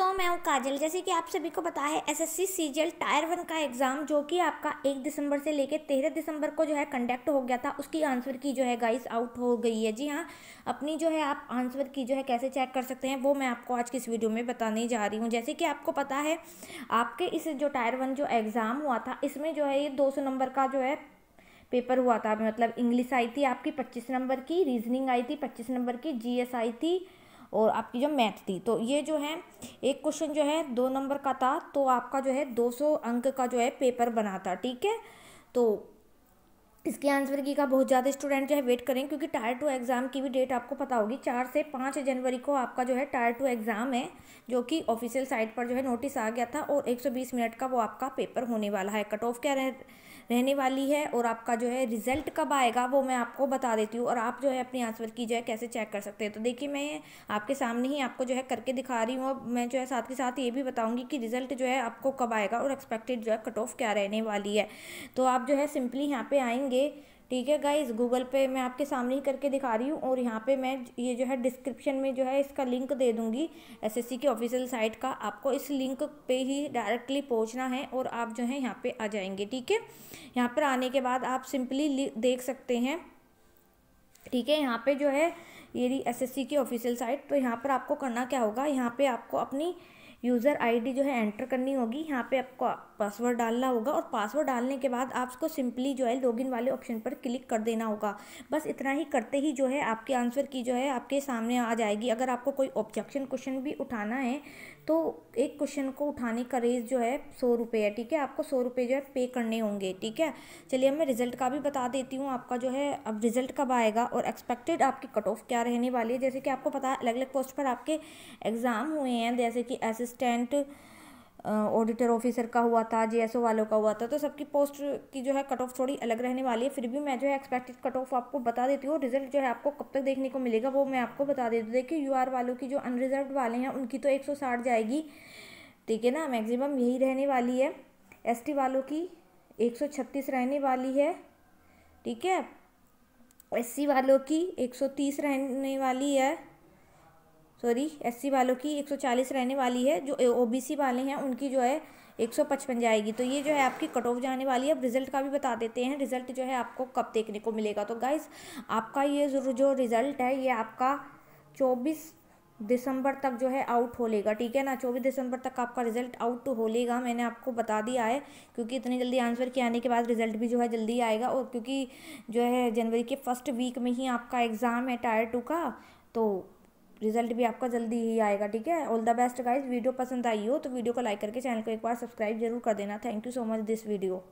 दोस्तों मैं हूँ काजल जैसे कि आप सभी को पता है एसएससी सीजीएल टायर वन का एग्ज़ाम जो कि आपका एक दिसंबर से लेकर तेरह दिसंबर को जो है कंडक्ट हो गया था उसकी आंसर की जो है गाइस आउट हो गई है जी हाँ अपनी जो है आप आंसर की जो है कैसे चेक कर सकते हैं वो मैं आपको आज की इस वीडियो में बताने जा रही हूँ जैसे कि आपको पता है आपके इस जो टायर वन जो एग्ज़ाम हुआ था इसमें जो है ये दो नंबर का जो है पेपर हुआ था मतलब इंग्लिश आई थी आपकी पच्चीस नंबर की रीजनिंग आई थी पच्चीस नंबर की जी आई थी और आपकी जो मैथ थी तो ये जो है एक क्वेश्चन जो है दो नंबर का था तो आपका जो है 200 अंक का जो है पेपर बना था ठीक है तो इसके आंसर की का बहुत ज़्यादा स्टूडेंट जो है वेट करें क्योंकि टायर टू एग्ज़ाम की भी डेट आपको पता होगी चार से पाँच जनवरी को आपका जो है टायर टू एग्ज़ाम है जो कि ऑफिशियल साइट पर जो है नोटिस आ गया था और 120 मिनट का वो आपका पेपर होने वाला है कट ऑफ क्या रह, रहने वाली है और आपका जो है रिजल्ट कब आएगा वो मैं आपको बता देती हूँ और आप जो है अपनी आंसर की जो है कैसे चेक कर सकते हैं तो देखिए मैं आपके सामने ही आपको जो है करके दिखा रही हूँ और मैं जो है साथ के साथ ये भी बताऊँगी कि रिजल्ट जो है आपको कब आएगा और एक्सपेक्टेड जो है कट ऑफ क्या रहने वाली है तो आप जो है सिंपली यहाँ पर आएंगे करेंगे ठीक है गाइस गूगल पे मैं आपके सामने ही करके दिखा रही हूँ और यहाँ पे मैं ये जो है डिस्क्रिप्शन में जो है इसका लिंक दे दूँगी एसएससी की ऑफिशियल साइट का आपको इस लिंक पे ही डायरेक्टली पहुँचना है और आप जो है यहाँ पे आ जाएंगे ठीक है यहाँ पर आने के बाद आप सिंपली देख सकते हैं ठीक है यहाँ पर जो है ये एस की ऑफिशियल साइट तो यहाँ पर आपको करना क्या होगा यहाँ पर आपको अपनी यूज़र आईडी जो है एंटर करनी होगी यहाँ पे आपको पासवर्ड डालना होगा और पासवर्ड डालने के बाद आपको सिंपली जो है लॉगिन वाले ऑप्शन पर क्लिक कर देना होगा बस इतना ही करते ही जो है आपके आंसर की जो है आपके सामने आ जाएगी अगर आपको कोई ऑब्जेक्शन क्वेश्चन भी उठाना है तो एक क्वेश्चन को उठाने का रेज जो है सौ रुपये है ठीक है आपको सौ रुपये जो है पे करने होंगे ठीक है चलिए मैं रिजल्ट का भी बता देती हूँ आपका जो है अब रिजल्ट कब आएगा और एक्सपेक्टेड आपकी कट ऑफ क्या रहने वाली है जैसे कि आपको पता है अलग अलग पोस्ट पर आपके एग्ज़ाम हुए हैं जैसे कि एस असिस्टेंट ऑडिटर ऑफिसर का हुआ था ओ वालों का हुआ था तो सबकी पोस्ट की जो है कट ऑफ थोड़ी अलग रहने वाली है फिर भी मैं जो है एक्सपेक्टेड कट ऑफ आपको बता देती हूँ रिजल्ट जो है आपको कब तक देखने को मिलेगा वो मैं आपको बता देती हूँ देखिए यू वालों की जो अनरिजर्व वाले हैं उनकी तो एक जाएगी ठीक है ना मैक्सिमम यही रहने वाली है एस वालों की एक रहने वाली है ठीक है एस वालों की एक सौ तीस रहने वाली है सॉरी एससी वालों की 140 रहने वाली है जो ओबीसी वाले हैं उनकी जो है 155 जाएगी तो ये जो है आपकी कट ऑफ जाने वाली है अब रिज़ल्ट का भी बता देते हैं रिज़ल्ट जो है आपको कब देखने को मिलेगा तो गाइज आपका ये जो रिज़ल्ट है ये आपका चौबीस दिसंबर तक जो है आउट हो लेगा ठीक है ना चौबीस दिसंबर तक आपका रिजल्ट आउट हो लेगा मैंने आपको बता दिया है क्योंकि इतनी जल्दी आंसर के आने के बाद रिजल्ट भी जो है जल्दी आएगा और क्योंकि जो है जनवरी के फर्स्ट वीक में ही आपका एग्ज़ाम है टायर टू का तो रिजल्ट भी आपका जल्दी ही आएगा ठीक है all the best guys video पसंद आई हो तो वीडियो को लाइक करके चैनल को एक बार सब्सक्राइब जरूर कर देना thank you so much this video